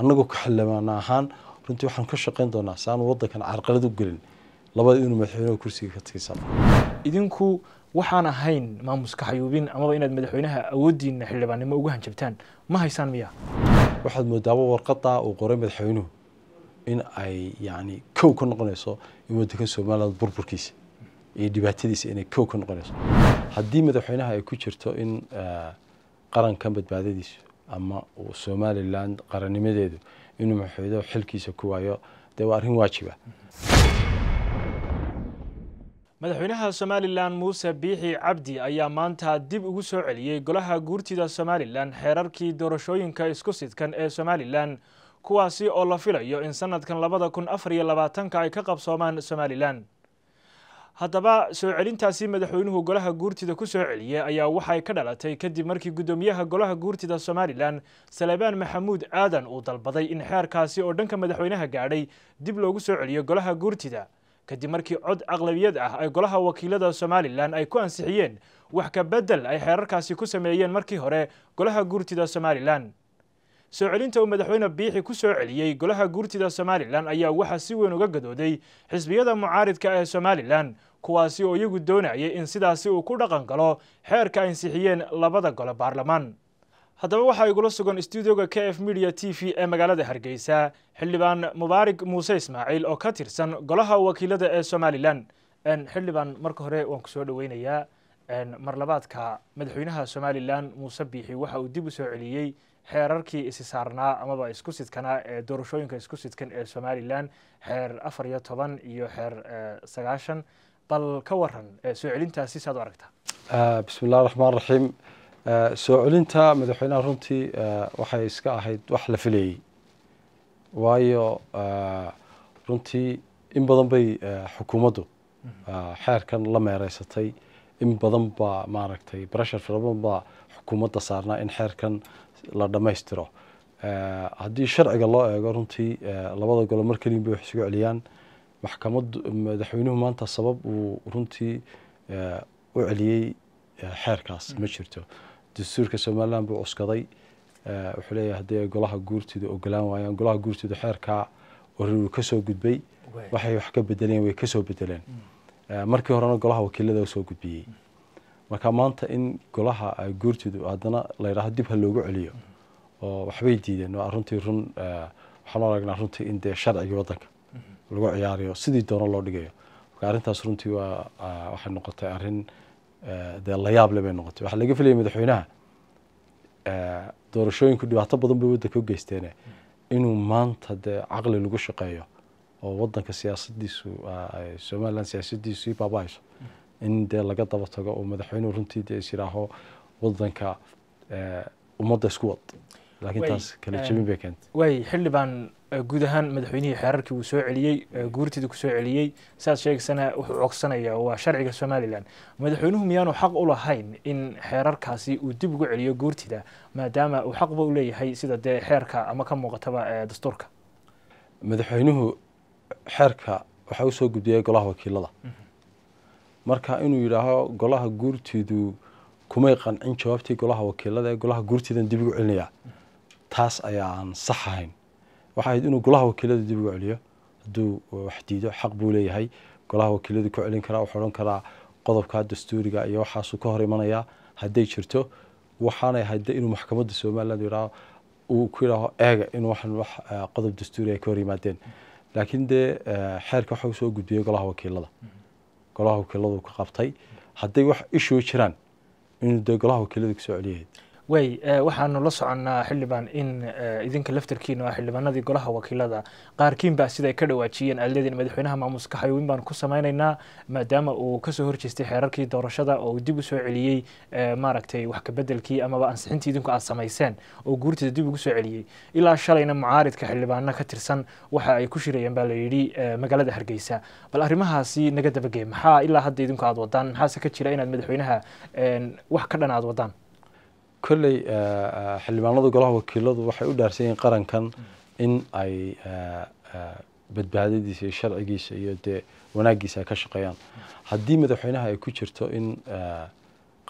annagu xildhibaan ahaan runtii waxaan ka shaqayn doonaa si aanu wadankan carqalad u gelin labada inuu madaxweynaha kursiga ka tigisan idinku waxaan ahayn maamuska xayuubin amaba inaad madaxweynaha awooddiina xildhibaannimo ugu hanjabtaan ma haysaan miya waxaad moodaaba warqadaa uu qoray madaxweynuhu in ay yacni kow ka noqonayso in waddankan somaliland burburkiisa iyo dhibaatadiisa inay kow ka noqonayso haddii madaxweynaha ay ku jirto in eh, qarankan badbaadadiisu ama uu somalilan qarannimadeedu inuu madaxweynehu xilkiisa ku waayo dee waa arrin waajiba ah. madaxweynaha somalilan muuse biixi cabdi ayaa maanta dib ugu soo celiyey golaha guurtida somalilan xeerarkii doorashooyinka isku sidkan ee somalilan kuwaasi oo la filayo in sanadkan labada kun afar labaatanka ay ka qabsoomaan somalilan haddaba soo celintaasi madaxweynuhu golaha guurtida ku soo celiyey ayaa waxay ka dhalatay kadib markii guddoomiyaha golaha guurtida somalilan salebaan maxamuud aadan uu dalbaday in xeerkaasi oo dhanka madaxweynaha gaadhay dib loogu soo celiyo golaha guurtida kadib markii cod aqlabiyad ah ay golaha wakiilada somalilan ay ku ansixiyeen wax ka bedel ay xeerarkaasi ku sameeyeen markii hore golaha guurtida somalilan soo celinta uu madaxweyne biixi ku soo celiyey golaha guurtida somalilan ayaa waxaa si weyn uga gadooday xisbiyada mucaaridka ee somalilan kuwaasi oo iyagu doonayay in sidaasi uu ku dhaqan galo xeerka ansixiyeen labada golo baarlamaan haddaba waxaa igula sugan stuudioga k f media t v ee magaalada hargeysa xildhibaan mubaarig muuse ismaaciil oo ka tirsan golaha wakiilada ee somalilan xildhibaan marka hore waan ku soo dhaweynayaa mar labaadka madaxweynaha somalilan muuse biixi waxa uu dib u soo celiyey xeerarkii isi saarnaa amaba isku sidkanaa ee doorashooyinka isku sidkan ee somalilan xeer afar iyo toban iyo xeer eh, sagaashan bal ka waran eh, soo celintaasi saad u aragtaa ah, bismi raxmaan raxiim eh, soo celinta madaxweynaha runtii waxay iska ahayd wax la filayey waayo runtii in badan bay xukuumaddu mm-hmm. ah, xeerkan la meereysatay in badan baa maaragtay breshar fara baa xukuumadda saarnaa in xeerkan la dhammaystiro eh, haddii sharciga loo eego runtii eh, labada golo mar keliyin bay wax isugu celiyaan maxkamaddu madaxweynuhu maanta sabab uu runtii eh, u celiyey xeerkaas ma jirto dastuurka somalilan buu cuskaday wuxuu leeyahay haddee golaha guurtida ogolaan waayaan golaha guurtida xeerkaa orriru ka soo gudbay waxay wax ka bedeleen way ka bedeleen mm. Eh, markii horena golaha wakiilada soo gudbiyey marka maanta in golaha guurtoodu haddana layidhahdo dib ha loogu celiyo oo waxbay diideen waa runtii run eh, waxaan aragnaa runtii in dee sharcigii wadanka lagu ciyaariyo sidii doono loo dhigayo marka arrintaas runtii waa eh, waxay noqotay arrin dee layaable bay noqotay waxaa laga filayay madaxweynaha doorashooyinku dhibaato badan bay waddanka u geysteene inuu maanta dee caqli lagu shaqeeyo oo wadanka siyaasadiisu somalilan siyaasadiisu i baabahayso in dee laga daba tago oo madaxweynuhu runtii dee is yidhaaho wadanka ummadda isku wad laakiin taas kala jebin bay keentay waay xildhibaan guud ahaan madaxweynihii xeerarkii uu soo celiyey guurtiida ku soo celiyey saaad sheegaysana wuxuu cogsanayaa waa sharciga somalilan madaxweynuhu miyaanu xaq u lahayn in xeerarkaasi uu dib ugu celiyo guurtida maadaama uu xaqba u leeyahay sida dee xeerka ama ka muuqataba dastuurka madaxweynuhu xeerka waxaa usoo gudbiyay golaha wakiilada marka inuu yidhaaho golaha guurtiidu kumay qancin jawaabtii golaha wakiilada ee golaha guurtiidan dib ugu celinayaa taas ayaan sax ahayn waxaa ahayd inuu golaha wakiilada dib ugu celiyo hadduu wax diido xaq buu leeyahay golaha wakiiladu ku celin karaa wuxuu odhan karaa qodobka dastuuriga iyo waxaasuu ka hor imanayaa hadday jirto waxaanay hayda inuu maxkamadda somaliland yidhaaho uu ku yidhaaho eega in waxan wax ah, qodob dastuuriga ay ka hor yimaadeen laakiin dee eh, xeerka waxa usoo gudbiyey golaha wakiilada golaha wakiiladu ka qabtay hadday wax ishuu jiraan inuu dee golaha wakiilada kusoo celiyahayd way eh, waxaanu la soconnaa xildhibaan in eh, idinka laftarkiina ah xildhibaanadii golaha wakiilada qaarkiin baa siday ka dhawaajiyeen aad leediin madaxweynaha maamuska xayawin baan ku sameynaynaa maadaama uu kasoo horjeestay xeerarkii doorashada oo uu dib u celiyey eh, maaragtay wax kabedelkii amaba ansixintii idinku aad samayseen oo guurteeda dib ugu soo celiyey ilaa shalayna mucaaridka xildhibaana ka tirsan waxa ay ku shirayeen baa layidhi magaalada hargeysa bal arrimahaasi naga dabagee maxaa ilaa hadda idinku aad wadaan maxaase ka jira inaad madaxweynaha wax ka dhan aad wadaan kolley eh, eh, xildhibaanada golaha wakiiladu waxay u dhaarsan qarankan mm. in ay eh, badbaadadiisa iyo sharcigiisa iyo dee wanaaggiisa ay ka shaqeeyaan mm. haddii madaxweynaha ay ku jirto in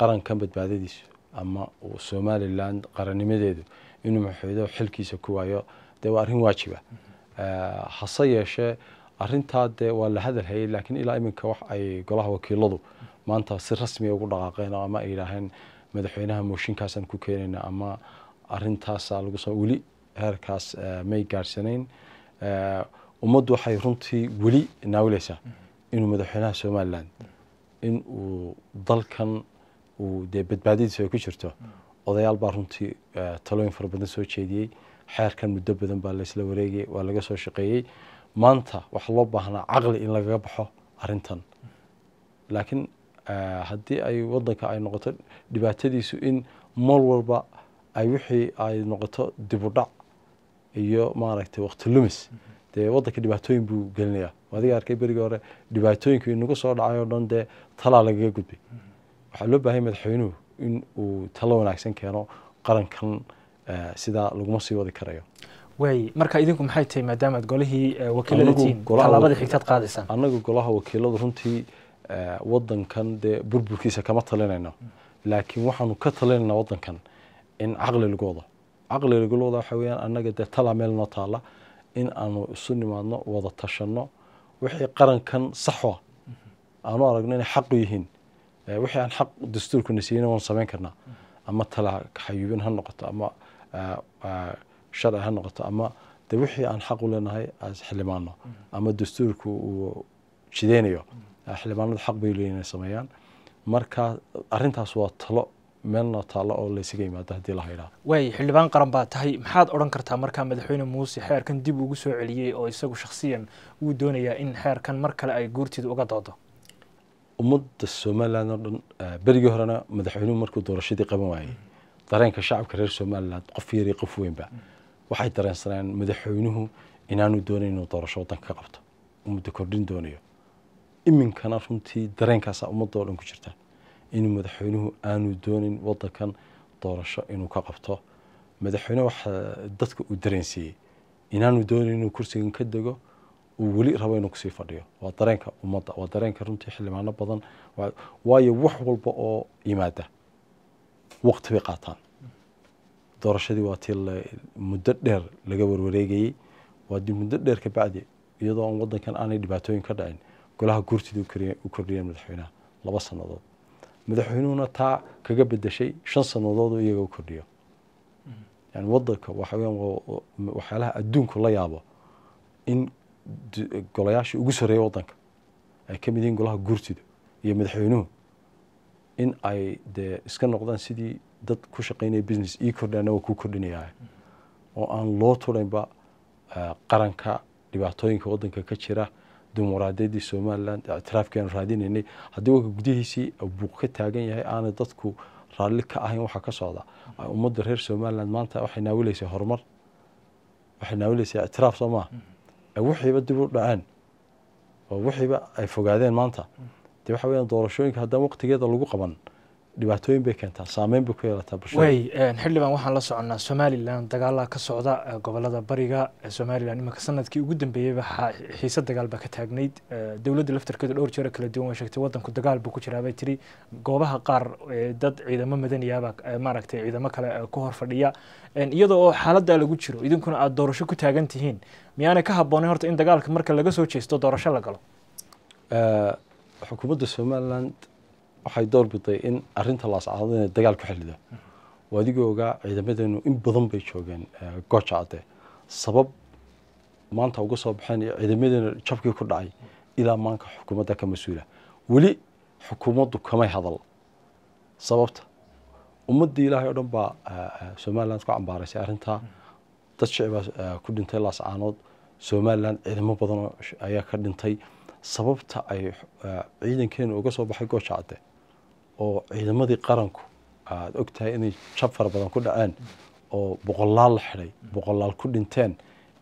qarankan badbaadadiisa ama somalilan qarannimadeedu inuu madaxweynahu xilkiisa ku waayo dee waa arrin waajiba mm-hmm. hase yeeshee arrintaa dee waa la hadal hayay laakiin ilaa iminka wax ay golaha wakiiladu mm. maanta si rasmiya ugu dhaqaaqeen ama ay yidhaaheen madaxweynaha mooshinkaasaan ku keenayna ama arintaasa lagu soo weli heerkaas eh, may gaarsanayn eh, ummaddu waxay runtii weli naawileysaa inuu madaxweynaha somalilan in uu dalkan uu dee badbaadadiisu ay ku jirto odayaal baa runtii eh, talooyin fara badan soo jeediyey xeerkan muddo badan baa laysla wareegay waa laga soo shaqeeyey maanta waxaa loo baahnaa caqli in lagaga baxo arintan laakiin Eh, haddii ay wadanka ay noqoto dhibaatadiisu in mool walba ay wixii ay noqoto dibudhac iyo maaragtay wakti lumis dee wadanka dhibaatooyin buu gelinayaa adiga arkay berigii hore dhibaatooyinkii inagu soo dhacay oo dhan dee talaa lagaga gudbay waxaa loo baahanya madaxweynuhu in uu talo wanaagsan keeno qarankan eh, sidaa laguma sii wadi karayo waay marka idinku maxay tahay maadaama golihii eh, wakiiladatiin talaabada xigtaad qaadaysaan annaga golaha wakiiladu runtii wadankan dee burburkiisa kama talinayno laakiin waxaanu ka talinayna wadankan in caqli lagu wado caqli lagula wada waxaa weyaan annaga dee talaa meel noo taala in aanu isu nimaadno wada tashanno wixii qarankan saxwa aanu aragno inay xaqu yihiin wixii aan xaq dastuurkuna siiyeyna waanu samayn karnaa ama talaa xayuubin ha noqoto ama sharci ha noqoto ama dee wixii aan xaq u leenahay xildhimaano ama dastuurku uu jideynayo Eh, xildhibaanada xaq bay leeyiin inay sameeyaan marka arintaas waa talo meelna taallo oo laysaga yimaado haddii la haydhaa waay xildhibaan qaran baa tahay maxaad odhan kartaa markaa madaxweyne muuse xeerkan dib ugu soo celiyey oo isagu shakhsiyan wuu doonayaa in xeerkan mar kale ay guurtida uga doodo ummadda somalilan oo dhan eh, berigii horena madaxweynuhu markuu doorashadii qaban waayey dareenka shacabka reer somalilan qof yari qof weynba waxay dareensanayaan madaxweynuhu inaanu doonayn inuu doorasho wadanka ka qabto ummadda kordhin doonayo iminkana runtii dareenkaasa ummadoo dhan ku jirta in madaxweynuhu aanu doonin wadankan doorasho inuu ka qabto madaxweyne waxaa eh, dadka uu dareensiiyey inaanu doonin inuu kursigan ka dego uu weli rabo inuu kusii fadhiyo waa dareenka ummadda waa dareenka runtii xildhibaano badan waayo wax walba oo yimaada waqti bay qaataan doorashadii waa tii muddo dheer laga warwareegayey waa muddo dheer kabacdi iyadoo aan wadankan aanay dhibaatooyin ka dhacin golaha guurtida u kordhiyeen madaxweynaha laba sannadood madaxweynuhuna taa kaga bedeshay shan sannadood oo iyaga u kordhiyo yani wadanka waxyaalaha adduunku la yaabo in golayaasha ugu sareeya wadanka ay ka mid yihiin golaha guurtida iyo madaxweynuhu in ay dee iska noqdaan sidii dad ku shaqaynaya business ii kordhaana waa kuu kordhinayaa oo aan loo turaynba ah, qaranka dhibaatooyinka wadanka ka jira dimuquraadiyaddii somalilan ictiraafkianu ah, raadinaynay haddii waga gudihiisii ah, buuq ka taagan yahay aanay dadku raalli ka ahayn waxaa ka socda ah, ummadda reer somaliland maanta waxay naawilaysaa horumar waxay naawilaysaa ictiraaf soo maa mm-hmm. wixiiba dib u dhaceen oo wixiiba ay fogaadeen maanta mm-hmm. de waxa weyaan doorashooyinka haddaan waqtigeeda lagu qaban dhibaatooyin bay keentaa saameyn bay ku yeelataa bulshada xildhibaan waxaan la soconnaa somalilan dagaalaa ka socda gobolada bariga somalilan iminka sanadkii ugu dambeeyey waxaa xiise dagaal baa ka taagnayd dowladda laftarkeeda dhowr jeer kala duwan way sheegtay wadanku dagaal buu ku jiraa bay tiri goobaha qaar dad ciidamo madaniyaaba maaragtay ciidamo kale ku hor fadhiya iyada oo xaaladdaa lagu jiro idinkuna aada doorasho ku taagan tihiin miyaanay ka habboonay horta in dagaalka marka laga soo jeesto doorasho la galo xukuumadda somaliland waxay door biday in arinta laascadoodna dagaal ku xilido waadiga ogaa ciidamadeenu in badan bay joogeen gooja adde sabab maanta uga soo baxeen iyo ciidamadeena jabkii ku dhacay ilaa maanka xukuumadda ka mas-uula weli xukuumaddu kamay hadal sababta ummaddii ilaahay oo dhan baa somalilan ku cambaaraysay arrintaa dad shicibaa ku dhintay laascaanood somalilan ciidamo badan ayaa ka dhintay sababta ay ciidankeenu uga soo baxay gooja ade oo ciidamadii qaranku aad ogtahay inay jab fara badan ku dhaceen oo boqolaal la xiday boqolaal ku dhinteen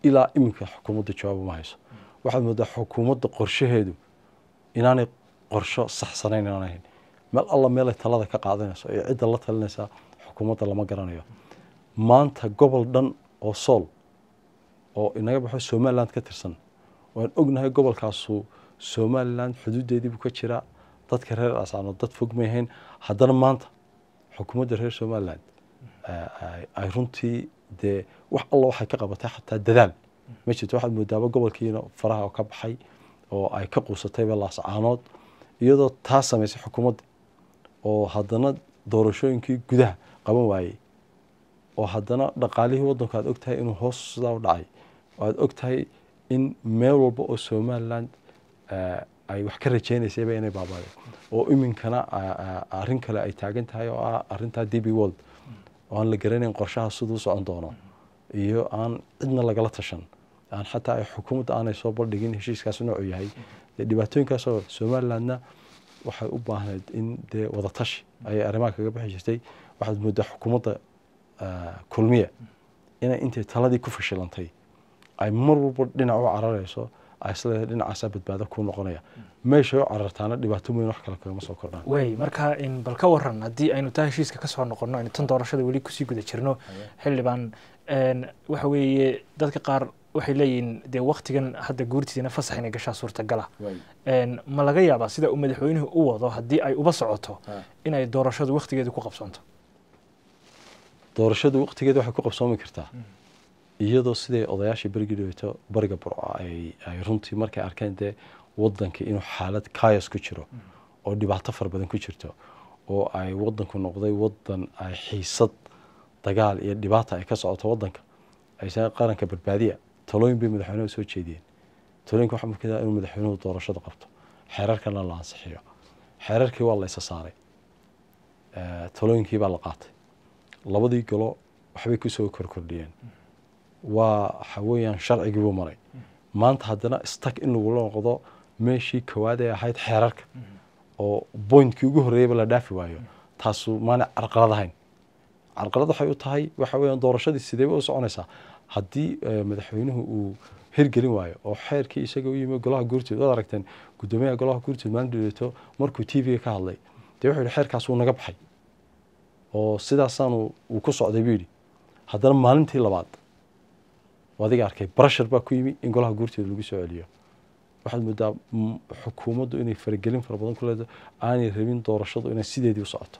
ilaa iminka xukuumadda jawaab uma hayso waxaad moodaa xukuumadda qorshaheedu inaanay qorsho saxsanayn inaan ahayn meel alla meelay talada ka qaadanayso ee cidda la talinaysaa xukuumadda lama garanayo maanta gobol dhan oo sool oo inaga baxo somaliland ka tirsan waan ognahay gobolkaasu somaliland xuduuddeediibu ka jiraa dadka reer asaanoo dad fog mayahayn haddana maanta xukuumadda reer somaliland ay runtii dee wax alla waxay ka qabatay xataa dadaal ma jirto waxaad moodaaba gobolkiina faraha oo ka baxay oo ay ka quusatayba laascaanood iyadoo taa samaysay xukuumadda oo haddana doorashooyinkii gudaha qaban waayey oo haddana dhaqaalihii waddanku aad ogtahay inuu hoos sidaa u dhacay oo aad ogtahay in meel walba oo somaliland ay wax ka rajeynaysayba inay baabaadeen oo iminkana arrin kale ay taagan tahay oo ah arrintaa d world oo aan la garanayn qorshaha siduu socon doono iyo aan cidna lagala tashan aan xataa ay xukuumadda aanay soo baldhigin heshiiskaas noocu yahay dee dhibaatooyinkaasoo somalilandna waxay u baahnayd in dee wadatashi ayay arrimaha kaga bixi jirtay waxaad moodaa xukuumadda kulmiya inay intay taladii ku fashilantay ay mar walba dhinac u cararayso asideeda dhinacaasaa badbaado kuu noqonaya meesha carartaana dhibaato weyn wax kale kagama soo kordhaan way marka bal ka waran haddii aynu taa heshiiska ka soo aynu tan doorashada weli kusii guda jirno xildhibaan waxa weeye dadka qaar waxay leeyihiin dee waktigan hadda guurtiisana fasax inay gashaa suurtagala ma laga yaabaa sida uu madaxweynuhu u wado haddii ay uba socoto inay doorashadu waktigeedu ku qabsoonto doorashadu waktigeeda waxay ku qabsoomi kartaa hmm iyadoo siday odayaashii bergidhowto bariga burco ay runtii markay arkeen dee wadanka inuu xaalad kayos ku jiro oo dhibaato fara badan ku jirto oo ay wadanku noqday wadan ay xiisad dagaal iyo dhibaata ay ka socoto wadanka aysan qaranka badbaadiya talooyin bay madaxweynuhu soo jeediyeen talooyinka waxaa murkada ah inuu madaxweynuhu doorashada qabto xeerarkana la ansixiyo xeerarkii waa la isa saaray eh, talooyinkii baa la qaatay labadii galo waxbay kusoo korkordhiyeen waa waxa weeyaan sharcigii buu maray maanta haddana stak in lagula noqdo meeshii kowaad ee ahayd xeerarka oo boyntkii ugu horreeyaba la dhaafi waayo taasu maana carqalad ahayn carqalad waxay u tahay waxa doorashadii sideeba u soconaysaa haddii eh, madaxweynuhu uu hirgelin waayo oo xeerkii isaga u yimi golaha guurteed waad aragteen guddoomiyaha golaha guurteed maalin dhaleeto markuu t v-ga ka hadlay dee wuxuu yidhi xeerkaas wuu naga baxay oo sidaasaanu uu ku socday buu yidhi haddana maalintii labaad adiga arkay barashar baa ku yimi in golaha guurteeda lagu soo celiyo waxaad moodaa xukuumaddu inay faragelin fara badan ku leedahay aanay rabin doorashadu inay sideedii u socoto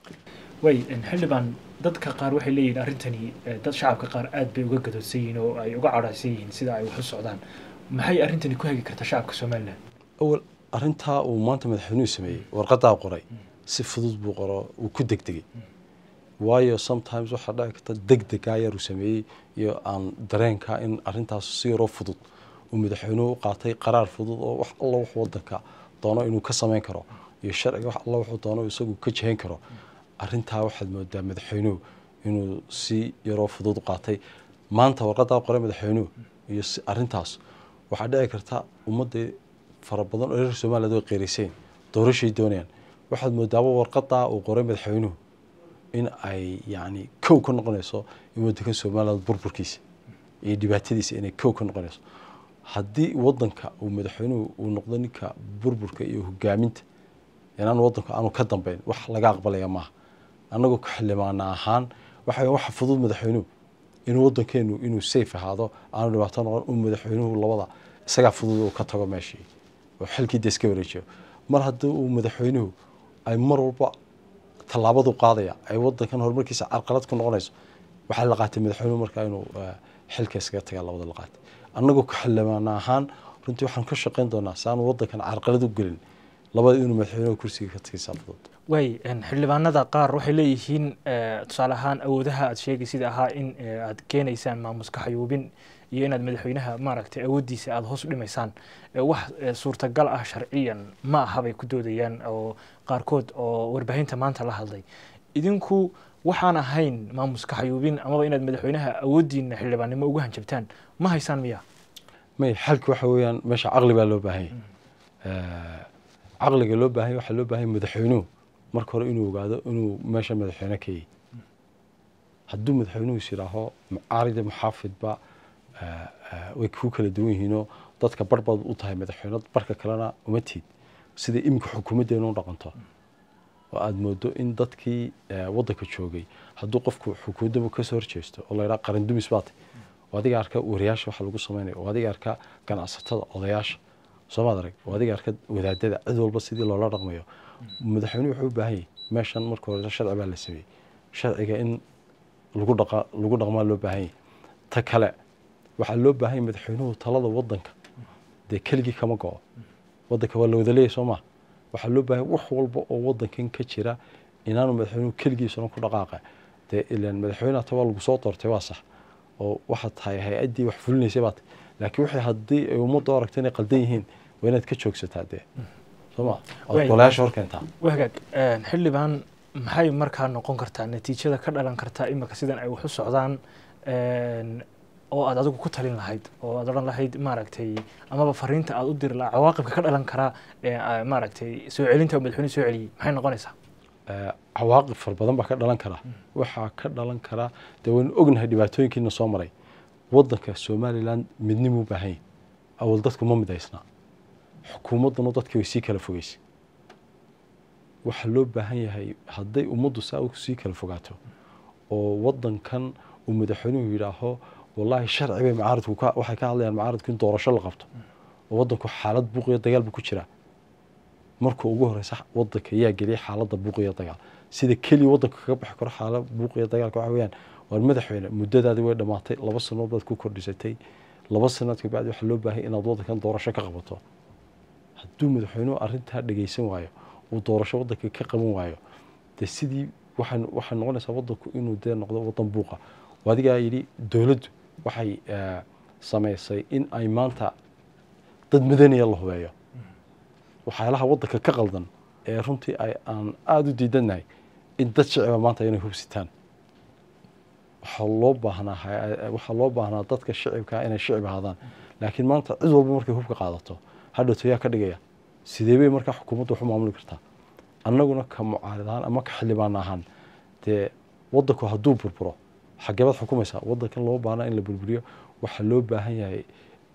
way xildhibaan dadka qaar waxay leeyihin arrintani dad shacabka qaar aada bay uga gadoodsan yihiin oo ay uga cadhaysan yihiin sida ay waxu socdaan maxay arrintani ku hagi kartaa shacabka somalilan awal arrintaa uu maanta madaxweynuhu sameeyey warqadaa qoray mm. si fudud buu qoro wuu ku degdegay mm waayo sometimes waxaa dhici karta deg degaa ah yaru sameeyey iyo aan dareenka in arintaas si yaroo fudud uu madaxweynuhu uqaatay qaraar fudud oo wax alla wax wadanka doono inuu ka sameyn karo iyo sharciga wax alla waxuu doono isagu ka jehen karo arintaa waxaad moodaa madaxweynuhu inuu si yaroo fudud u qaatay maanta warqadaa qoray madaxweynuhu iyo arintaas waxaa dhici karta ummadii fara badan oo reer somaliland way qeyraysayn doorashay doonayaan waxaad moodaaba warqadaa uu qoray madaxweynuhu in ay yani kow ka noqonayso in wadanka somaliland burburkiisa iyo dhibaatadiisa inay kow ka noqonayso haddii wadanka uu madaxweynuhu uu noqdo ninka burburka iyo hogaaminta inaan wadanku aanu ka dambeyn wax laga aqbalaya maaha annagoo ku xildhibaana ahaan waxa waxa fudud madaxweynuhu inuu wadankeenu inuu safe ahaado aanu dhibaato noqon uu madaxweynuhu labada isagaa fudud uu ka tago meeshii oo xilkii dee wareejiyo mar haddii uu madaxweynuhu ay mar walba tallaabadu qaadaya ay wadankan horumarkiisa carqalad ku noqonayso waxaa la qaatay madaxweynuhu markaa inuu eh, xilka iskaga tagaa labada la qaatay annagu xildhibaana ahaan runtii waxaan ka shaqayn doonaa si aanu wadankan carqalad u gelin labada inuu madaxweynaha kursiga ka tagay saafadood waay xildhibaanada qaar waxay leeyihiin eh, tusaale ahaan awoodaha aad sheegay sida ahaa in eh, aad keenaysaan maamuska xayuubin iyo inaad madaxweynaha maaragtay awooddiisa aada hoos u dhimaysaan wax suurtagal ah sharciyan ma aha ku doodayaan oo qaarkood oo warbaahinta maanta la hadlay idinku waxaan ahayn maamuska xayuubin amaba inaad madaxweynaha awooddiina xildhibaannimo ugu hanjabtaan ma haysaan miya may xalka waxa weeyaan meesha caqli baa loo baahanya mm. caqliga loo baahanya waxaa loo baahanya madaxweynuhu marka hore inuu ogaado inuu meesha madaxweyne ka yahy mm. hadduu madaxweynuhu is yidhaaho mucaarida muxaafidba way ku kala duwan yihiinoo dadka barbaad u tahay madaxweynad barka kalena uma tiid sida iminka xukuumaddeenu dhaqanto oo aada moodo in dadkii eh, wadanka joogay hadduu qofku xukuumadaba kasoo horjeesto oo laydhaa qaran dumis baata adiga arka wariyaasha waxa lagu samaynaya oo adiga arka ganacsatada odayaasha soomaad arag oo adiga arka wadaadada cid walba sidii loola dhaqmayo madaxweynuhu wuxuu u baahan yahay meeshan marka hore sharci baa la sameeyey sharciga in lagu dhaqmaa loo baahan yahay ta kale waxaa loo baahanya madaxweynuhu talada wadanka dee keligii kama go-o wadanka waa la wadaleeyay soo maa waxaa loo baahanya wax walba oo wadankan ka jira inaanu madaxweynuhu keligiisuna ku dhaqaaqa dee ilaan madaxweyne hata waa lagu soo doortay waa sax oo waxaad tahay hay-addii wax fulinaysay baad laakiin waxay haddii ay ummadda aragta inay qaldan yihiin waa inaad ka joogsataa dee sooma xildhibaan maxay markaa noqon kartaa natiijada ka dhalan kartaa imika sidan ay wax socdaan oo aad adigu ku talin lahayd oo aad odhan lahayd maaragtay amaba fariinta aad u diri laha cawaaqibka ka dhalan kara ah, maaragtay soo celinta madaxweyne soo celiyey maxay noqonaysaa cawaaqib fara badan baa ka dhalan kara mm. waxaa ka dhalan karaa dee waynu ognahay dhibaatooyinkiina soo maray waddanka somalilan midnimuu baahan yahy awal dadku ma midaysnaa xukuumadduna dadkii way sii kala fogeysay waxaa loo baahan yahay hadday ummaddu saa sii kala fogaato oo waddankan uu madaxweynuhu yidhaaho wallaahi sharcibay macaaridku waxay ka hadlayaan macaaridku in doorasho la qabto oo waddanku xaalad buuqiyo dagaal buu ku jiraa marka ugu horeysa waddanka yaa geliyay xaaladda buuqiyo dagaal sida keliya waddanka kaga baxi karo xaalad buuqiyo dagaalka waxa weeyaan waan madaxweyne muddadaadii way dhammaatay laba sanood baad ku kordhisatay laba sanaad kabacdi waxaa loo baahay inaad waddankan doorasho ka qabato hadduu madaxweynuhu arrintaa dhegaysan waayo uu doorasho waddanka ka qaban waayo dee sidii waxay noqonaysaa waddanku inuu dee noqdo waddan buuqa adigaa yidhi dowladdu waxay eh, samaysay in ay maanta dad madaniya la hubeeyo waxyaalaha wadanka ka qaldan ee runtii aan aada u diidannahay in dad shicba maanta inay hubsitaan waxaa loo baahnaa dadka shicibkaa ah inay shicib ahaadaan laakiin maanta cid walba markay hubka qaadato hadhowto yaa ka dhigaya sidee bay markaa xukuumadda wax u maamuli kartaa annaguna ka mucaarid ama ka xildhibaan ahaan dee wadanku hadduu burburo xageebaad xukumaysa wadankan loo baana in la burburiyo waxaa loo baahan yahay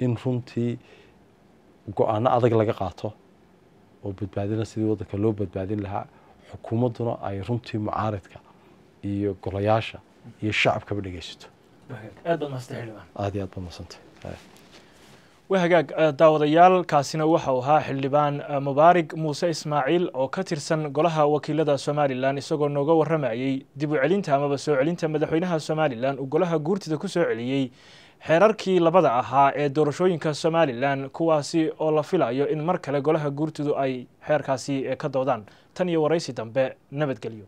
in runtii go-aano adag laga qaato oo badbaadina sidii wadanka loo badbaadin lahaa xukuumadduna ay runtii mucaaridka iyo golayaasha iyo shacabkaba dhegaysato aad baad maasanta wahagaag eh, daawadayaal kaasina waxau ahaa xildhibaan eh, mubaarig muuse ismaaciil oo ka tirsan golaha wakiilada somalilan isagoo nooga waramayey dib u celinta amaba soo celinta madaxweynaha somalilan uu golaha guurtida ku soo celiyey xeerarkii labada ahaa ee doorashooyinka somalilan kuwaasi oo la filayo in mar kale golaha guurtidu ay xeerkaasi eh, ka doodaan tan iyo waraysi dambe nabadgelyo